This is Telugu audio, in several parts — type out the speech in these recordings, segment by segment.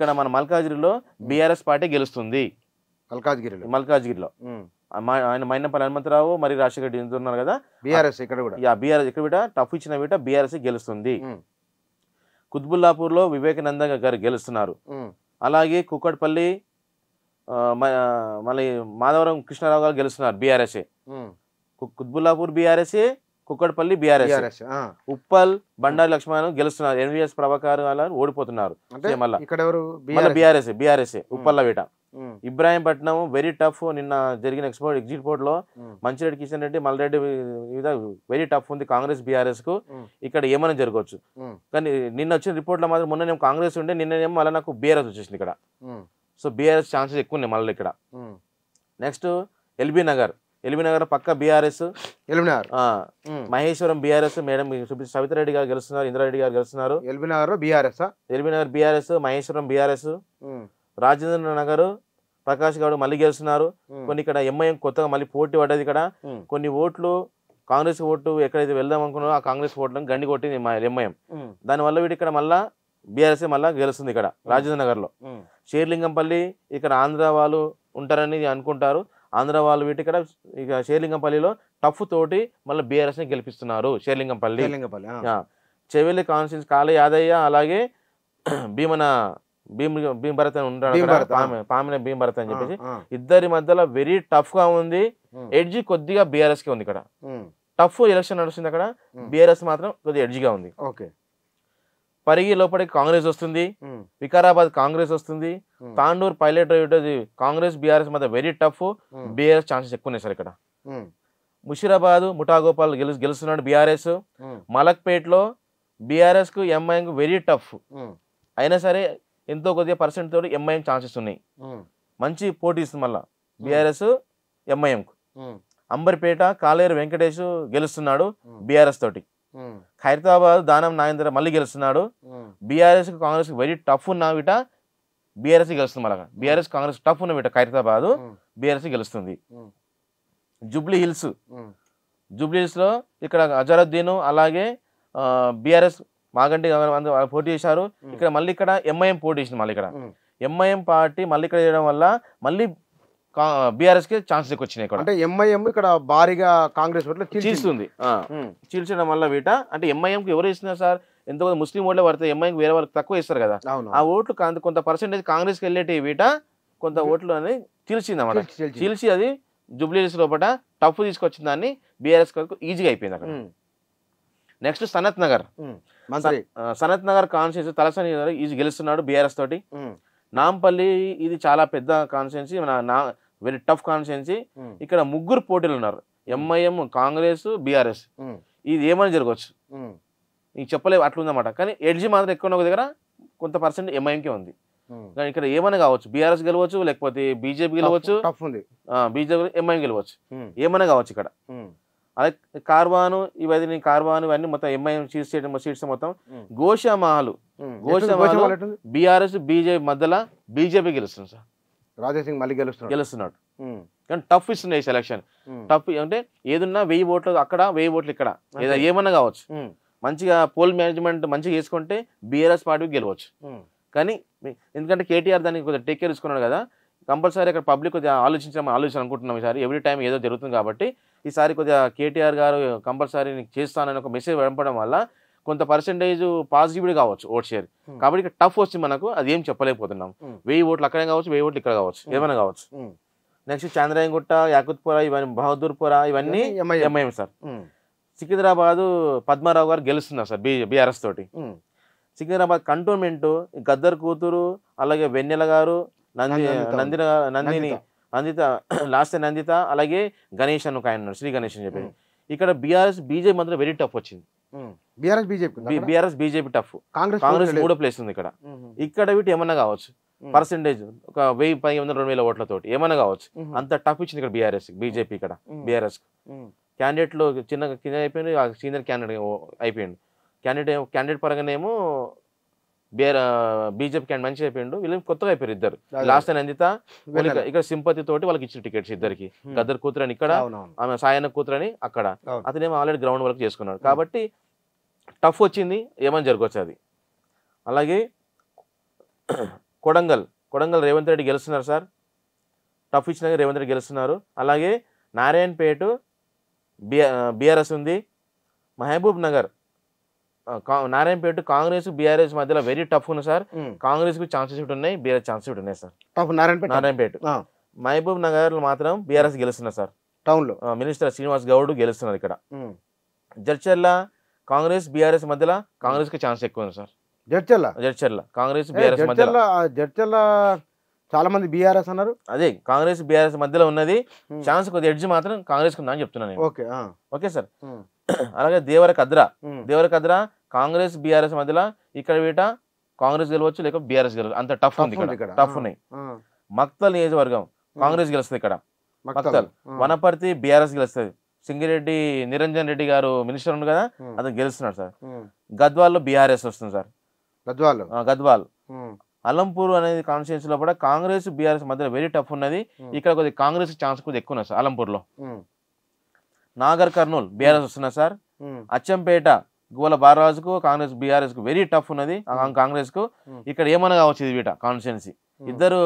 ఇక్కడ మన మల్కాజ్గిరిలో బీఆర్ఎస్ పార్టీ గెలుస్తుంది మల్కాజ్గిరిలో మల్కాజ్గిరిలో ఆయన మైనపల్లి హనుమంతరావు మరి రాజశేఖర రెడ్డి ఉన్నారు కదా బీఆర్ఎస్ ఇక్కడ కూడా బీఆర్ఎస్ ఇక్కడ కూడా టఫ్ ఇచ్చిన బిట బీఆర్ఎస్ గెలుస్తుంది కుత్బుల్లాపూర్ లో వివేకానంద గారు గెలుస్తున్నారు అలాగే కుక్కట్పల్లి మళ్ళీ మాధవరం కృష్ణారావు గారు గెలుస్తున్నారు బీఆర్ఎస్ఏ కుత్బుల్లాపూర్ బీఆర్ఎస్ఏ కుక్కడపల్లి బీఆర్ఎస్ ఉప్పల్ బండారి లక్ష్మణ్ గెలుస్తున్నారు ఎన్విఎస్ ప్రభాకర్ అలా ఓడిపోతున్నారు బీఆర్ఎస్ బీఆర్ఎస్ వీట ఇబ్రాహీంపట్నం వెరీ టఫ్ నిన్న జరిగిన ఎక్స్పోర్ట్ ఎగ్జిట్ పోర్ట్ లో మంచిరెడ్డి కిషన్ రెడ్డి మల్రెడ్డి వెరీ టఫ్ ఉంది కాంగ్రెస్ బీఆర్ఎస్ కు ఇక్కడ ఏమైనా జరగవచ్చు కానీ నిన్న వచ్చిన రిపోర్ట్ లో మాత్రం మొన్న కాంగ్రెస్ ఉండే నిన్ననేమో మళ్ళీ నాకు బీఆర్ఎస్ వచ్చేసింది ఇక్కడ సో బీఆర్ఎస్ ఛాన్సెస్ ఎక్కువ ఉన్నాయి మళ్ళీ ఇక్కడ నెక్స్ట్ ఎల్బీ నగర్ ఎలిమినగర్ పక్క BRS Eliminagar Maheshwaram BRS madam Savitha Reddy గారు గెలుస్తున్నారు ఇంద్రారెడ్డి గారు గెలుస్తున్నారు LB Nagar BRS LB Nagar BRS Maheshwaram BRS Rajendra Nagar Prakash Goud మళ్ళీ గెలుస్తున్నారు కొన్ని ఇక్కడ ఎంఐఎం కొత్తగా మళ్ళీ పోటీ పడ్డది ఇక్కడ కొన్ని ఓట్లు కాంగ్రెస్ ఓటు ఎక్కడైతే వెళ్దాం అనుకున్నారో ఆ కాంగ్రెస్ ఓట్లను గండి కొట్టింది ఎంఐఎం దానివల్ల వీటి ఇక్కడ మళ్ళా బీఆర్ఎస్ మళ్ళా గెలుస్తుంది ఇక్కడ రాజేంద్ర నగర్లో షేర్లింగంపల్లి ఇక్కడ ఆంధ్ర వాళ్ళు ఉంటారని అనుకుంటారు ఆంధ్ర వాళ్ళు వీటి ఇక్కడ ఇక షేర్లింగంపల్లిలో టఫ్ తోటి మళ్ళీ బీఆర్ఎస్ ని గెలిపిస్తున్నారు షేర్లింగంపల్లి షేర్లింగంపల్లి చెవిలి కాన్స్టిట్యూన్స్ కాళీ యాదయ్య అలాగే భీమన భీమ్ భీమ్ భరత్ అని ఉంటాడు పామిన భీమ్ భరత్ అని చెప్పేసి ఇద్దరి మధ్యలో వెరీ టఫ్ గా ఉంది ఎడ్జ్ కొద్దిగా బీఆర్ఎస్ కి ఉంది ఇక్కడ టఫ్ ఎలక్షన్ నడుస్తుంది అక్కడ బీఆర్ఎస్ మాత్రం కొద్దిగా ఎడ్జిగా ఉంది ఓకే పరిగి లోపలికి కాంగ్రెస్ వస్తుంది వికారాబాద్ కాంగ్రెస్ వస్తుంది తాండూర్ పైలట్ కాంగ్రెస్ బీఆర్ఎస్ మధ్య వెరీ టఫ్ బీఆర్ఎస్ ఛాన్సెస్ ఎక్కువ ఉన్నాయి సార్ ఇక్కడ ముషిరాబాద్ ముఠాగోపాల్ గెలు గెలుస్తున్నాడు బీఆర్ఎస్ మలక్పేట్లో బీఆర్ఎస్ కు ఎంఐఎం వెరీ టఫ్ అయినా సరే ఎంతో కొద్దిగా పర్సెంట్ తోటి ఎంఐఎం ఛాన్సెస్ ఉన్నాయి మంచి పోటీ ఇస్తుంది మళ్ళా బీఆర్ఎస్ ఎంఐఎంకు అంబర్పేట కాలేరు వెంకటేష్ గెలుస్తున్నాడు బీఆర్ఎస్ తోటి ఖైరతాబాద్ దానం నాయంద్ర మళ్ళీ గెలుస్తున్నాడు బీఆర్ఎస్ కాంగ్రెస్ వెరీ టఫ్ ఉన్నా విట బీఆర్ఎస్ గెలుస్తుంది మళ్ళా బీఆర్ఎస్ కాంగ్రెస్ టఫ్ ఉన్న విట ఖైరతాబాద్ బీఆర్ఎస్ గెలుస్తుంది జూబ్లీ హిల్స్ జూబ్లీ హిల్స్ లో ఇక్కడ అజరుద్దీన్ అలాగే బీఆర్ఎస్ మాగంటి పోటీ చేశారు ఇక్కడ మళ్ళీ ఇక్కడ ఎంఐఎం పోటీ చేసింది మళ్ళీ ఇక్కడ ఎంఐఎం పార్టీ మళ్ళీ ఇక్కడ చేయడం వల్ల మళ్ళీ కి ఛాన్సెస్ ఎక్కువ వచ్చినాయి ఇక్కడ అంటే ఎంఐఎం ఇక్కడ భారీగా కాంగ్రెస్ చీల్చుంది చీల్చడం వల్ల వీట అంటే ఎంఐఎంకి ఎవరు ఇస్తున్నారు సార్ ఎంతమంది ముస్లిం ఓట్లే పడితే ఎంఐకి వేరే వాళ్ళకి తక్కువ ఇస్తారు కదా ఆ ఓట్లు కొంత పర్సెంటేజ్ కాంగ్రెస్కి వెళ్ళేటి వీట కొంత ఓట్లు అనేది చీల్చింది అన్నమాట చీల్చి అది జూబ్లీస్ లోపల టఫ్ తీసుకొచ్చిన దాన్ని బీఆర్ఎస్ ఈజీగా అయిపోయింది అక్కడ next Sanath Nagar Sanath Nagar constituency Talasani easy గెలుస్తున్నాడు బీఆర్ఎస్ తోటి నాంపల్లి ఇది చాలా పెద్ద కాన్స్టిట్యున్సీ నా వెరీ టఫ్ కాన్స్టిట్యున్సీ ఇక్కడ ముగ్గురు పోటీలు ఉన్నారు ఎంఐఎం కాంగ్రెస్ బీఆర్ఎస్ ఇది ఏమైనా జరగవచ్చు నీకు అట్లా అట్లుందన్నమాట కానీ ఎడ్జి మాత్రం ఎక్కువ ఉన్న దగ్గర కొంత పర్సెంట్ ఎంఐఎంకే ఉంది కానీ ఇక్కడ ఏమైనా కావచ్చు బీఆర్ఎస్ గెలవచ్చు లేకపోతే బీజేపీ గెలవచ్చు బీజేపీ ఎంఐఎం గెలవచ్చు ఏమైనా కావచ్చు ఇక్కడ అదే కార్వాను ఇవన్నీ కార్వాను ఇవన్నీ మొత్తం ఎంఐ సీట్స్ చేయడం సీట్స్ మొత్తం మహల్ ఘోష బీఆర్ఎస్ బీజేపీ మధ్యలో బీజేపీ గెలుస్తుంది సార్ రాజా సింగ్ మళ్ళీ గెలుస్తున్నాడు గెలుస్తున్నాడు కానీ టఫ్ ఇస్తుంది ఈ సెలక్షన్ టఫ్ అంటే ఏదున్నా వెయ్యి ఓట్లు అక్కడ వెయ్యి ఓట్లు ఇక్కడ ఏదో ఏమన్నా కావచ్చు మంచిగా పోల్ మేనేజ్మెంట్ మంచిగా చేసుకుంటే బీఆర్ఎస్ పార్టీకి గెలవచ్చు కానీ ఎందుకంటే కేటీఆర్ దానికి కొద్దిగా టేక్ కేర్ తీసుకున్నాడు కదా కంపల్సరీ అక్కడ పబ్లిక్ కొద్దిగా ఆలోచించాం ఆలోచన ఈసారి ఎవ్రీ టైం ఏదో జరుగుతుంది కాబట్టి ఈసారి కొద్దిగా కేటీఆర్ గారు కంపల్సరీ చేస్తానని ఒక మెసేజ్ పంపడం వల్ల కొంత పర్సెంటేజ్ పాజిటివ్ కావచ్చు ఓట్ షేర్ hmm. కాబట్టి టఫ్ వచ్చింది మనకు అది ఏం చెప్పలేకపోతున్నాం hmm. వెయ్యి ఓట్లు అక్కడే కావచ్చు వెయ్యి ఓట్లు ఇక్కడ కావచ్చు hmm. ఏమైనా కావచ్చు నెక్స్ట్ చంద్రాయంగుట్ట యాకుత్పుర ఇవన్నీ బహదూర్పుర ఇవన్నీ ఎంఐఎం సార్ సికింద్రాబాద్ పద్మారావు గారు గెలుస్తున్నారు సార్ బీ బీఆర్ఎస్ తోటి సికింద్రాబాద్ కంటోన్మెంట్ గద్దర్ కూతురు అలాగే వెన్నెల గారు నంది నందిని నందిత లాస్ట్ నందిత అలాగే గణేష్ అని ఒక ఆయన శ్రీ గణేష్ అని చెప్పి ఇక్కడ బీఆర్ఎస్ బీజేపీ మాత్రం వెరీ టఫ్ వచ్చింది BRS BJP BRS BJP tough Congress Congress మూడో ప్లేస్ ఉంది ఇక్కడ ఇక్కడ వీటి ఏమన్నా కావచ్చు పర్సెంటేజ్ ఒక వెయ్యి పది వందల రెండు వేల ఓట్లతో ఏమైనా కావచ్చు అంత టఫ్ ఇచ్చింది ఇక్కడ బీఆర్ఎస్ బీజేపీ ఇక్కడ బీఆర్ఎస్ క్యాండిడేట్లో చిన్న కింద అయిపోయింది సీనియర్ క్యాండిడేట్ అయిపోయింది క్యాండిడేట్ క్యాండిడేట్ పరంగానేమో బీఆర్ బీజేపీ క్యాండ్ మంచి అయిపోయిండు వీళ్ళు కొత్తగా అయిపోయారు ఇద్దరు లాస్ట్ నందిత ఇక్కడ సింపతి తోటి వాళ్ళకి ఇచ్చిన టికెట్స్ ఇద్దరికి గద్దర్ కూతురని ఇక్కడ ఆమె సాయన కూతురని అక్కడ అతనేమో ఆల్రెడీ గ్రౌండ్ వర్క్ చేసుకున్నాడు కాబట్టి టఫ్ వచ్చింది ఏమని జరగవచ్చు అది అలాగే కొడంగల్ కొడంగల్ రేవంత్ రెడ్డి గెలుస్తున్నారు సార్ టఫ్ ఇచ్చిన రేవంత్ రెడ్డి గెలుస్తున్నారు అలాగే నారాయణపేట బిఆర్ఎస్ ఉంది మహబూబ్ నగర్ నారాయణపేట కాంగ్రెస్ బీఆర్ఎస్ మధ్యలో వెరీ టఫ్ ఉంది సార్ కాంగ్రెస్ కు ఛాన్సెస్ ఉన్నాయి బీఆర్ఎస్ ఛాన్సెస్ ఉన్నాయి సార్ నారాయణపేట నారాయణపేట మహబూబ్ నగర్ లో మాత్రం బీఆర్ఎస్ గెలుస్తున్నారు సార్ టౌన్ లో మినిస్టర్ శ్రీనివాస్ గౌడ్ గెలుస్తున్నారు ఇక్కడ జడ్చర్ల కాంగ్రెస్ బీఆర్ఎస్ మధ్యలో కాంగ్రెస్ కి ఛాన్స్ ఎక్కువ ఉంది సార్ జడ్చర్ల జడ్చర్ల కాంగ్రెస్ బీఆర్ఎస్ మధ్యలో జడ్చర్ల చాలా మంది బీఆర్ఎస్ అన్నారు అదే కాంగ్రెస్ బీఆర్ఎస్ మధ్యలో ఉన్నది ఛాన్స్ కొద్ది ఎడ్జ్ మాత్రం కాంగ్రెస్ కు ఉందని చెప్తున్నాను ఓకే సార్ అలాగే దేవర కద్ర దేవర కద్ర కాంగ్రెస్ బీఆర్ఎస్ మధ్యలో ఇక్కడ వీట కాంగ్రెస్ గెలవచ్చు లేక బీఆర్ఎస్ గెలవచ్చు అంత టఫ్ ఉంది ఇక్కడ టఫ్ ఉన్నాయి మక్తల్ నియోజకవర్గం కాంగ్రెస్ గెలుస్తుంది ఇక్కడ మక్తల్ వనపర్తి బీఆర్ఎస్ గెలుస్తుంది సింగిరెడ్డి నిరంజన్ రెడ్డి గారు మినిస్టర్ ఉంది కదా అతను గెలుస్తున్నాడు సార్ గద్వాల్లో బీఆర్ఎస్ వస్తుంది సార్ గద్వాల్ గద్వాల్ అలంపూర్ అనేది కాన్స్టిట్యూన్స్ లో కూడా కాంగ్రెస్ బీఆర్ఎస్ మధ్య వెరీ టఫ్ ఉన్నది ఇక్కడ కొద్దిగా కాంగ్రెస్ ఛాన్స్ కొద్దిగా ఎక్కువ ఉన్నది సార్ అలంపూర్ లో నాగర్ కర్నూల్ బీఆర్ఎస్ వస్తున్నారు సార్ అచ్చంపేట గోల బాలరాజుకు కాంగ్రెస్ బీఆర్ఎస్ కు వెరీ టఫ్ ఉన్నది కాంగ్రెస్ కు ఇక్కడ కావచ్చు ఇది వీట కాన్స్టిట్యున్సీ ఇద్దరు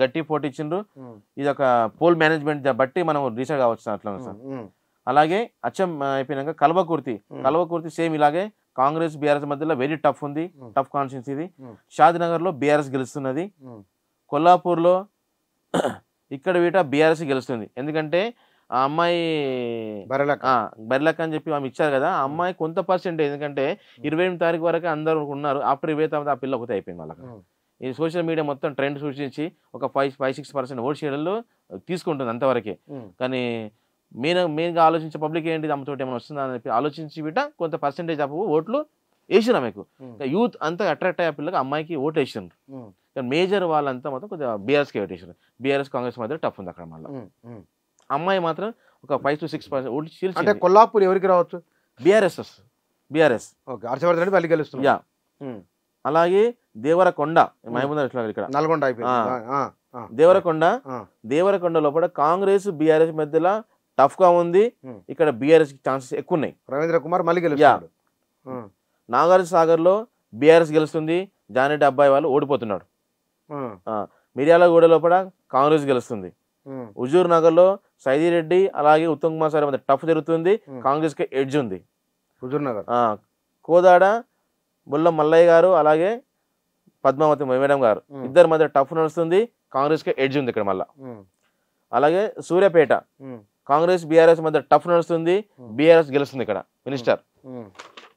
గట్టి పోటీ ఇచ్చిండ్రు ఇది ఒక పోల్ మేనేజ్మెంట్ బట్టి మనం రీసెర్చ్ కావచ్చు అట్లా సార్ అలాగే అచ్చం అయిపోయినాక కల్వకుర్తి కల్వకుర్తి సేమ్ ఇలాగే కాంగ్రెస్ బీఆర్ఎస్ మధ్యలో వెరీ టఫ్ ఉంది టఫ్ కాన్స్టిట్యున్సీ ఇది షాద్నగర్ లో బీఆర్ఎస్ గెలుస్తున్నది కొల్లాపూర్లో ఇక్కడ వీట బీఆర్ఎస్ గెలుస్తుంది ఎందుకంటే ఆ అమ్మాయి బెర్లక్ బెర్లక్ అని చెప్పి ఆమె ఇచ్చారు కదా ఆ అమ్మాయి కొంత పర్సెంట్ ఎందుకంటే ఇరవై ఎనిమిది తారీఖు వరకు అందరూ ఉన్నారు ఆఫ్టర్ ఇరవై తర్వాత ఆ పిల్ల ఒకటి అయిపోయింది వాళ్ళకి ఈ సోషల్ మీడియా మొత్తం ట్రెండ్ సూచించి ఒక five five six percent vote షేర్లు తీసుకుంటుంది అంతవరకే కానీ మెయిన్ మెయిన్గా ఆలోచించే పబ్లిక్ ఏంటి అమ్మతో ఏమైనా వస్తుందా అని చెప్పి ఆలోచించి బిట కొంత పర్సెంటేజ్ ఆఫ్ ఓట్లు వేసినా మీకు యూత్ అంతా అట్రాక్ట్ అయ్యే పిల్లకి అమ్మాయికి ఓట్ వేసినారు కానీ మేజర్ వాళ్ళంతా మొత్తం కొద్దిగా బీఆర్ఎస్కి ఓట్ వేసినారు బీఆర్ఎస్ కాంగ్రెస్ మధ్య టఫ్ ఉంది అక్కడ మళ్ళీ అమ్మాయి మాత్రం ఒక ఫైవ్ టు సిక్స్ పర్సెంట్ అంటే కొల్లాపూర్ ఎవరికి రావచ్చు BRS BRS okay Harshavardhan Reddy మళ్ళీ గెలుస్తుంది యా hmm. అలాగే దేవరకొండ hmm. మహబూబ్నగర్ ఇక్కడ నల్గొండ దేవరకొండ దేవరకొండ లోపల కాంగ్రెస్ బీఆర్ఎస్ మధ్యలో టఫ్ గా ఉంది hmm. ఇక్కడ బీఆర్ఎస్ ఛాన్సెస్ ఎక్కువ ఉన్నాయి రవీంద్ర కుమార్ మళ్ళీ గెలుస్తాడు నాగార్జున సాగర్ లో బీఆర్ఎస్ గెలుస్తుంది జానరెడ్డి అబ్బాయి వాళ్ళు ఓడిపోతున్నాడు మిర్యాలగూడ లోపల కాంగ్రెస్ గెలుస్తుంది హుజూర్ నగర్ లో సైదీ రెడ్డి అలాగే ఉత్తమ్ కుమార్ సార్ మధ్య టఫ్ జరుగుతుంది కాంగ్రెస్ కి ఎడ్జ్ ఉంది హుజూర్నగర్ కోదాడ బుల్ల మల్లయ్య గారు అలాగే పద్మావతి మేడం గారు ఇద్దరు మధ్య టఫ్ నడుస్తుంది కాంగ్రెస్ కి ఎడ్జ్ ఉంది ఇక్కడ మళ్ళా అలాగే సూర్యాపేట కాంగ్రెస్ బీఆర్ఎస్ మధ్య టఫ్ నడుస్తుంది బీఆర్ఎస్ గెలుస్తుంది ఇక్కడ మినిస్టర్